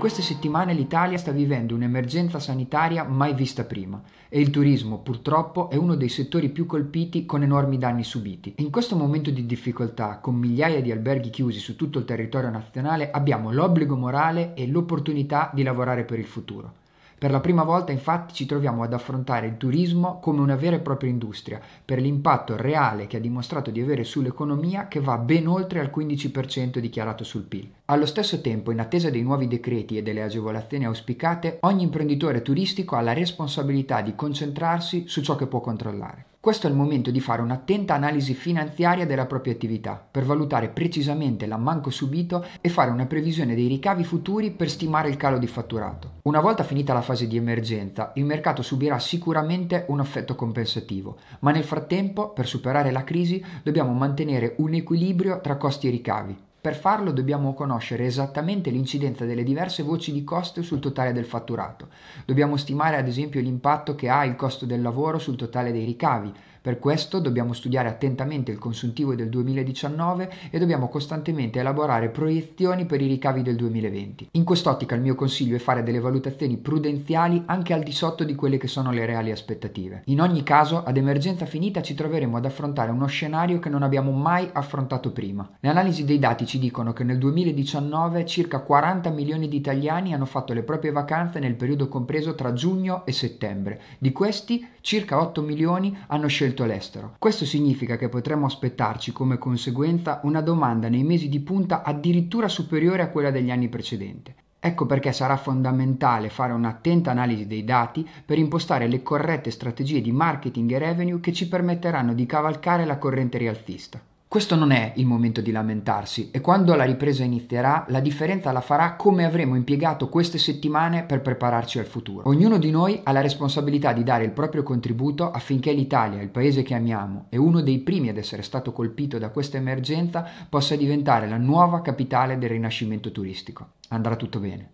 In queste settimane l'Italia sta vivendo un'emergenza sanitaria mai vista prima e il turismo purtroppo è uno dei settori più colpiti con enormi danni subiti. In questo momento di difficoltà, con migliaia di alberghi chiusi su tutto il territorio nazionale, abbiamo l'obbligo morale e l'opportunità di lavorare per il futuro. Per la prima volta infatti ci troviamo ad affrontare il turismo come una vera e propria industria, per l'impatto reale che ha dimostrato di avere sull'economia che va ben oltre al 15% dichiarato sul PIL. Allo stesso tempo, in attesa dei nuovi decreti e delle agevolazioni auspicate, ogni imprenditore turistico ha la responsabilità di concentrarsi su ciò che può controllare. Questo è il momento di fare un'attenta analisi finanziaria della propria attività per valutare precisamente l'ammanco subito e fare una previsione dei ricavi futuri per stimare il calo di fatturato. Una volta finita la fase di emergenza, il mercato subirà sicuramente un effetto compensativo, ma nel frattempo, per superare la crisi, dobbiamo mantenere un equilibrio tra costi e ricavi, per farlo dobbiamo conoscere esattamente l'incidenza delle diverse voci di costo sul totale del fatturato. Dobbiamo stimare ad esempio l'impatto che ha il costo del lavoro sul totale dei ricavi, per questo dobbiamo studiare attentamente il consuntivo del 2019 e dobbiamo costantemente elaborare proiezioni per i ricavi del 2020. In quest'ottica il mio consiglio è fare delle valutazioni prudenziali anche al di sotto di quelle che sono le reali aspettative. In ogni caso, ad emergenza finita ci troveremo ad affrontare uno scenario che non abbiamo mai affrontato prima. Le analisi dei dati ci dicono che nel 2019 circa 40 milioni di italiani hanno fatto le proprie vacanze nel periodo compreso tra giugno e settembre. Di questi, circa 8 milioni hanno scelto scelto l'estero. Questo significa che potremmo aspettarci come conseguenza una domanda nei mesi di punta addirittura superiore a quella degli anni precedenti. Ecco perché sarà fondamentale fare un'attenta analisi dei dati per impostare le corrette strategie di marketing e revenue che ci permetteranno di cavalcare la corrente rialzista. Questo non è il momento di lamentarsi e quando la ripresa inizierà la differenza la farà come avremo impiegato queste settimane per prepararci al futuro. Ognuno di noi ha la responsabilità di dare il proprio contributo affinché l'Italia, il paese che amiamo e uno dei primi ad essere stato colpito da questa emergenza, possa diventare la nuova capitale del rinascimento turistico. Andrà tutto bene.